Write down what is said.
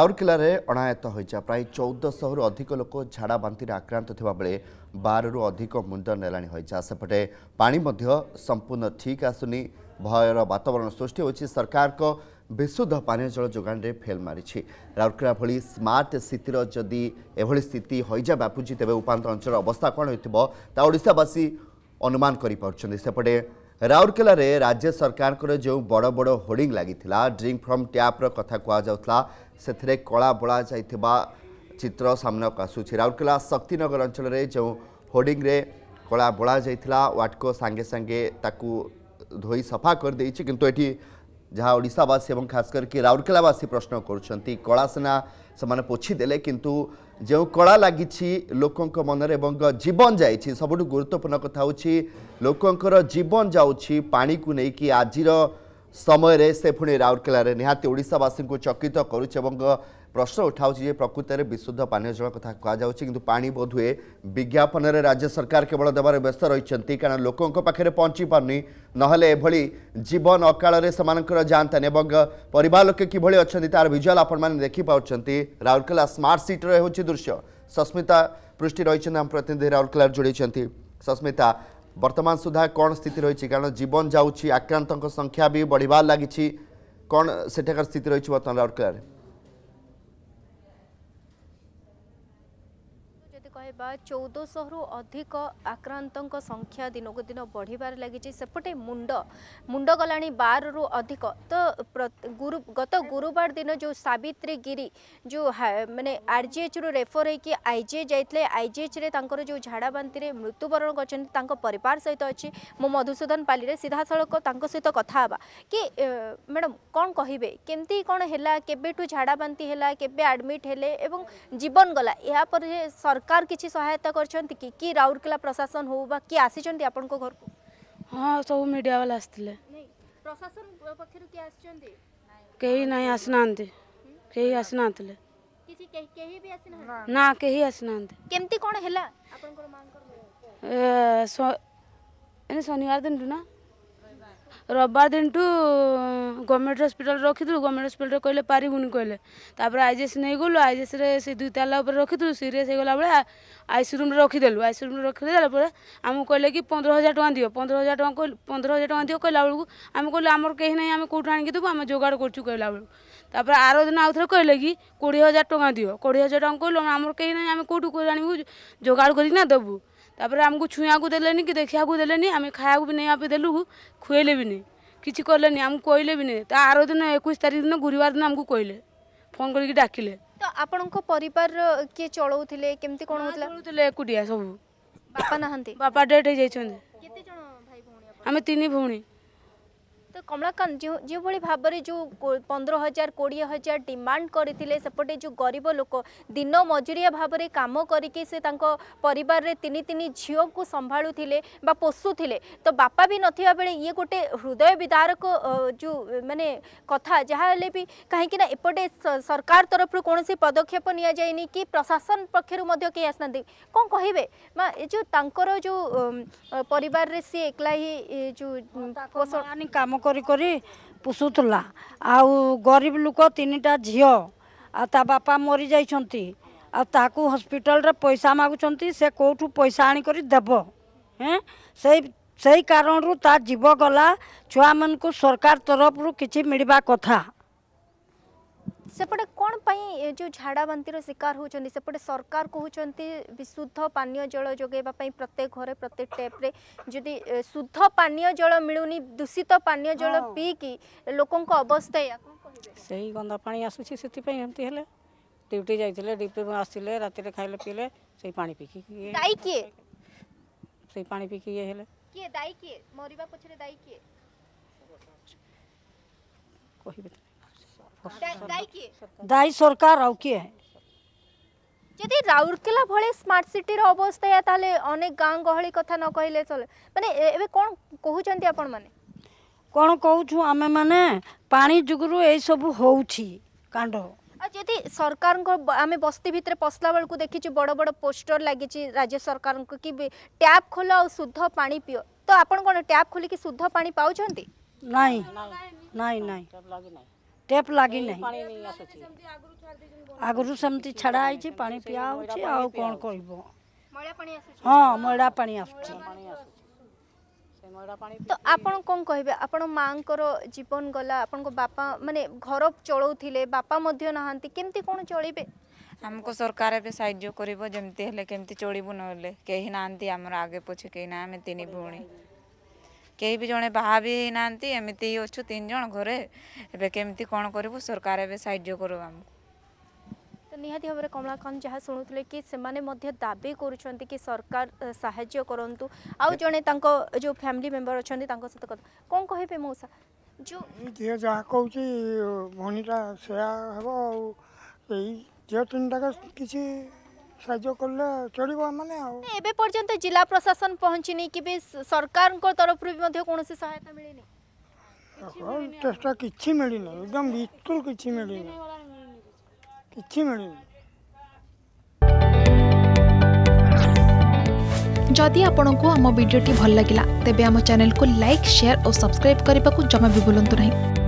ରାଉରକେଲାରେ ଅଣାୟତ୍ତ ହୋଇଛି ପ୍ରାୟ ଚଉଦଶହରୁ ଅଧିକ ଲୋକ ଝାଡ଼ା ବାନ୍ତିରେ ଆକ୍ରାନ୍ତ ଥିବାବେଳେ ବାରରୁ ଅଧିକ ମୁଣ୍ଡ ନେଲାଣି ହୋଇଛି ସେପଟେ ପାଣି ମଧ୍ୟ ସମ୍ପୂର୍ଣ୍ଣ ଠିକ୍ ଆସୁନି ଭୟର ବାତାବରଣ ସୃଷ୍ଟି ହେଉଛି ସରକାରଙ୍କ ବିଶୁଦ୍ଧ ପାନୀୟ ଜଳ ଯୋଗାଣରେ ଫେଲ୍ ମାରିଛି ରାଉରକେଲା ଭଳି ସ୍ମାର୍ଟ ସ୍ଥିତିର ଯଦି ଏଭଳି ସ୍ଥିତି ହଇଜା ବ୍ୟାପୁଛି ତେବେ ଉପାନ୍ତ ଅଞ୍ଚଳର ଅବସ୍ଥା କ'ଣ ହେଉଥିବ ତାହା ଓଡ଼ିଶାବାସୀ ଅନୁମାନ କରିପାରୁଛନ୍ତି ସେପଟେ राउरकेल राज्य सरकार जो बड़ बड़ होर्डिंग लगी ड्रिंक फ्रम टैप्र कथ कहला से कला बोला जा चित्र सामना को आसूरी राउरकेला शक्तिनगर अंचल जो होर्डिंग कला बोला जाता व्वाटको सांगे सांगे धोई सफा करदे कि जहाँ ओडावासी खास करके राउरकेलावासी प्रश्न करा से पोछीदे कि ଯେଉଁ କଳା ଲାଗିଛି ଲୋକଙ୍କ ମନରେ ଏବଂ ଜୀବନ ଯାଇଛି ସବୁଠୁ ଗୁରୁତ୍ୱପୂର୍ଣ୍ଣ କଥା ହେଉଛି ଲୋକଙ୍କର ଜୀବନ ଯାଉଛି ପାଣିକୁ ନେଇକି ଆଜିର ସମୟରେ ସେ ପୁଣି ରାଉରକେଲାରେ ନିହାତି ଓଡ଼ିଶାବାସୀଙ୍କୁ ଚକିତ କରୁଛି ଏବଂ ପ୍ରଶ୍ନ ଉଠାଉଛି ଯେ ପ୍ରକୃତରେ ବିଶୁଦ୍ଧ ପାନୀୟ ଜଳ କଥା କୁହାଯାଉଛି କିନ୍ତୁ ପାଣି ବୋଧହୁଏ ବିଜ୍ଞାପନରେ ରାଜ୍ୟ ସରକାର କେବଳ ଦେବାରେ ବ୍ୟସ୍ତ ରହିଛନ୍ତି କାରଣ ଲୋକଙ୍କ ପାଖରେ ପହଞ୍ଚି ପାରୁନି ନହେଲେ ଏଭଳି ଜୀବନ ଅକାଳରେ ସେମାନଙ୍କର ଯାଆନ୍ତାନି ଏବଂ ପରିବାର ଲୋକେ କିଭଳି ଅଛନ୍ତି ତାର ଭିଜୁଆଲ୍ ଆପଣମାନେ ଦେଖିପାରୁଛନ୍ତି ରାଉରକେଲା ସ୍ମାର୍ଟ ସିଟିର ହେଉଛି ଦୃଶ୍ୟ ସସ୍ମିତା ପୃଷ୍ଟି ରହିଛନ୍ତି ଆମ ପ୍ରତିନିଧି ରାଉରକେଲାରେ ଯୋଡ଼ିଛନ୍ତି ସସ୍ମିତା বর্তমান সুদ্ধা কোণ স্থিতি রয়েছে কারণ জীবন যাচ্ছে আক্রান্ত সংখ্যা বি বড়িবার লাগিছে কোণ সেঠাকার স্থিতি রয়েছে বর্তমান রাউরকেলার পাইবা ଚଉଦଶହରୁ ଅଧିକ ଆକ୍ରାନ୍ତଙ୍କ ସଂଖ୍ୟା ଦିନକୁ ଦିନ ବଢ଼ିବାରେ ଲାଗିଛି ସେପଟେ ମୁଣ୍ଡ ମୁଣ୍ଡ ଗଲାଣି ବାରରୁ ଅଧିକ ତ ଗୁରୁ ଗତ ଗୁରୁବାର ଦିନ ଯେଉଁ ସାବିତ୍ରୀ ଗିରି ଯେଉଁ ମାନେ ଆର୍ଜିଏଚ୍ରୁ ରେଫର ହେଇକି ଆଇଜିଏଚ୍ ଯାଇଥିଲେ ଆଇଜିଏଚ୍ରେ ତାଙ୍କର ଯେଉଁ ଝାଡ଼ାବାନ୍ତିରେ ମୃତ୍ୟୁବରଣ କରିଛନ୍ତି ତାଙ୍କ ପରିବାର ସହିତ ଅଛି ମୁଁ ମଧୁସୂଦନ ପାଲିରେ ସିଧାସଳଖ ତାଙ୍କ ସହିତ କଥା ହେବା କି ମ୍ୟାଡ଼ାମ୍ କ'ଣ କହିବେ କେମିତି କ'ଣ ହେଲା କେବେଠୁ ଝାଡ଼ାବାନ୍ତି ହେଲା କେବେ ଆଡ଼ମିଟ୍ ହେଲେ ଏବଂ ଜୀବନ ଗଲା ଏହାପରେ ସରକାର କିଛି କିଛି ସହାୟତା କରିଛନ୍ତି କି କି ରାଉରକେଲା ପ୍ରଶାସନ ହଉ ବା କିଏ ଆସିଛନ୍ତି ଆପଣଙ୍କ ଘରକୁ ହଁ ସବୁ ମିଡ଼ିଆ ବାଲା ଆସିଥିଲେ ପ୍ରଶାସନ ପକ୍ଷରୁ କିଏ ଆସିଛନ୍ତି କେହି ନାହିଁ ଆସିନାହାନ୍ତି କେହି ଆସିନାହାଥିଲେ ନା କେହି ଆସିନାହାନ୍ତି କେମିତି କ'ଣ ହେଲା ଶନିବାର ଦିନଠୁ ନା ରବିବାର ଦିନଠୁ ଗଭର୍ଣ୍ଣମେଣ୍ଟ ହସ୍ପିଟାଲ ରଖିଥିଲୁ ଗଭର୍ଣ୍ଣମେଣ୍ଟ ହସ୍ପିଟାଲ କହିଲେ ପାରିବୁନି କହିଲେ ତାପରେ ଆଇଜିଏସ୍ ନେଇଗଲୁ ଆଇଜିଏସ୍ରେ ସେ ଦୁଇ ତାଲା ଉପରେ ରଖିଥିଲୁ ସିରିୟସ୍ ହେଇଗଲା ବେଳେ ଆଇସି ରୁମ୍ରେ ରଖିଦେଲୁ ଆଇସି ରୁମ୍ରେ ରଖିଦେଲା ପରେ ଆମକୁ କହିଲେ କି ପନ୍ଦର ହଜାର ଟଙ୍କା ଦିଅ ପନ୍ଦର ହଜାର ଟଙ୍କା କହିଲେ ପନ୍ଦର ହଜାର ଟଙ୍କା ଦିଅ କହିଲା ବେଳକୁ ଆମେ କହିଲୁ ଆମର କେହି ନାହିଁ ଆମେ କେଉଁଠୁ ଆଣିକି ଦେବୁ ଆମେ ଯୋଗାଡ଼ କରୁଛୁ କହିଲା ବେଳକୁ ତାପରେ ଆର ଦିନ ଆଉ ଥରେ କହିଲେ କି କୋଡ଼ିଏ ହଜାର ଟଙ୍କା ଦିଅ କୋଡ଼ିଏ ହଜାର ଟଙ୍କା କହିଲୁ ଆମର କେହି ନାହିଁ ଆମେ କେଉଁଠୁ ଆଣିବୁ ଯୋଗାଡ଼ କରିକିନା ଦେବୁ ତାପରେ ଆମକୁ ଛୁଇଁବାକୁ ଦେଲେନି କି ଦେଖିବାକୁ ଦେଲେନି ଆମେ ଖାଇବାକୁ ବି ନେଇ ଆପେ ଦେଲୁ ଖୁଆଇଲେ ବି ନାହିଁ କିଛି କଲେନି ଆମକୁ କହିଲେ ବି ନାହିଁ ତା ଆର ଦିନ ଏକୋଇଶ ତାରିଖ ଦିନ ଗୁରୁବାର ଦିନ ଆମକୁ କହିଲେ ଫୋନ୍ କରିକି ଡାକିଲେ ତ ଆପଣଙ୍କ ପରିବାରର କିଏ ଚଳଉଥିଲେ କେମିତି କ'ଣ ହେଉଥିଲା ଚଳୁଥିଲେ ଏକୁଟିଆ ସବୁ ବାପା ନାହାନ୍ତି ବାପା ଡେଟ୍ ହେଇଯାଇଛନ୍ତି ଆମେ ତିନି ଭଉଣୀ तो कमलाकांत जो जो भाई भाव में जो पंद्रह हजार कोड़े हजार डिमाण्ड करते सेपटे जो गरीब लोक दिन मजुरीया भाव में कम करनि तीन झीव को संभालुले पोषुले तो बापा भी ना बेले ये गोटे हृदय विदारक जो मानने कथा जहाँ भी कहीं एपटे सरकार तरफ कौन सी पदक्षेप नि कि प्रशासन पक्षर मध्य आसना कौन कहे जो तरह जो पर सी एक जो କରି କରି ପୋଷୁଥିଲା ଆଉ ଗରିବ ଲୋକ ତିନିଟା ଝିଅ ଆଉ ତା ବାପା ମରିଯାଇଛନ୍ତି ଆଉ ତାକୁ ହସ୍ପିଟାଲରେ ପଇସା ମାଗୁଛନ୍ତି ସେ କେଉଁଠୁ ପଇସା ଆଣିକରି ଦେବ ହଁ ସେଇ ସେଇ କାରଣରୁ ତା ଜୀବ ଗଲା ଛୁଆମାନଙ୍କୁ ସରକାର ତରଫରୁ କିଛି ମିଳିବା କଥା सेपटे कौन पाई ए जो झाड़ाबंती शिकार होती सेपटे सरकार कहते विशुद्ध पानी जल जोगे प्रत्येक घर प्रत्येक टेप्रे जदि शुद्ध पानी जल मिलूनी दूषित पानी जल पी लोक अवस्था से ही गंदा पा आसपाई ड्यूटी जाइए ड्यूटी आस रात खाइले पीले से पानी पी किए से पानी पी किए मरवा पचर दाई किए कह दाई सरकार आउ किए है যদি রাউরকেলা ভলে স্মার্ট সিটির অবস্থা ইয়া তাহলে অনেক গাঁ গহলি কথা ন কহিলে চলে মানে এবে কোন কহুচন্তি আপন মানে কোন কহুছু আমি মানে পানি যুগরু এই সব হউছি কাণ্ড যদি সরকার আমি বস্তি ভিতরে পশলা বেড়ে দেখিছি বড় বড় পোস্টর লাগিছি রাজ্য সরকার কি ট্যাপ খোল আর শুদ্ধ পা পিও তো আপনার কোণ ট্যাপ খোলিকি শুদ্ধ পা পাচ্ছেন নাই নাই নাই ટેપ લાગી નહીં આગરું સમતી છડા આવી છે પાણી પીવા છે આવું કોણ કહીબ ହଁ ମଇଳା ପାଣି ଆସୁଛି ତ ଆପଣ କ'ଣ କହିବେ ଆପଣ ମାଆଙ୍କର ଜୀବନ ଗଲା ଆପଣଙ୍କ ବାପା ମାନେ ଘର ଚଳାଉଥିଲେ ବାପା ମଧ୍ୟ ନାହାନ୍ତି କେମିତି କ'ଣ ଚଳିବେ ଆମକୁ ସରକାର ଏବେ ସାହାଯ୍ୟ କରିବ ଯେମିତି ହେଲେ କେମିତି ଚଳିବୁ ନହେଲେ କେହି ନାହାନ୍ତି ଆମର ଆଗେ ପଛେ କେହି ନାହିଁ ଆମେ ତିନି ଭଉଣୀ କେହି ବି ଜଣେ ବାହା ବି ହେଇନାହାନ୍ତି ଏମିତି ଅଛୁ ତିନି ଜଣ ଘରେ ଏବେ କେମିତି କ'ଣ କରିବୁ ସରକାର ଏବେ ସାହାଯ୍ୟ କରୁ ଆମକୁ ତ ନିହାତି ଭାବରେ କମଳାକାନ୍ତ ଯାହା ଶୁଣୁଥିଲେ କି ସେମାନେ ମଧ୍ୟ ଦାବି କରୁଛନ୍ତି କି ସରକାର ସାହାଯ୍ୟ କରନ୍ତୁ ଆଉ ଜଣେ ତାଙ୍କ ଯେଉଁ ଫ୍ୟାମିଲି ମେମ୍ବର ଅଛନ୍ତି ତାଙ୍କ ସହିତ କଥା କ'ଣ କହିବେ ମଉସା ଯେଉଁ ଯିଏ ଯାହା କହୁଛି ଭଉଣୀଟା ସେୟା ହେବ ଆଉ ଏଇ ଝିଅ ତିନିଟାକ କିଛି সাহায্য করলে চলিব মানে আও এবে পর্যন্ত জেলা প্রশাসন পৌঁছিনি কি বি সরকারଙ୍କ তরফରୁ ବି ମଧ୍ୟ କୌଣସି ସହାୟତା ମିଳିନି ଚେଷ୍ଟା କିଛି ମିଳିନି ଏକଦମ ବିଲକୁଲ କିଛି ମିଳିନି କିଛି ମିଳିନି ଯଦି ଆପଣଙ୍କୁ ଆମ ଭିଡ଼ିଓଟି ଭଲ ଲାଗିଲା ତେବେ ଆମ ଚ୍ୟାନେଲକୁ ଲାଇକ୍ ସେୟାର ଓ ସବସ୍କ୍ରାଇବ୍ କରିବାକୁ ଜମା ବି ଭୁଲନ୍ତୁ ନାହିଁ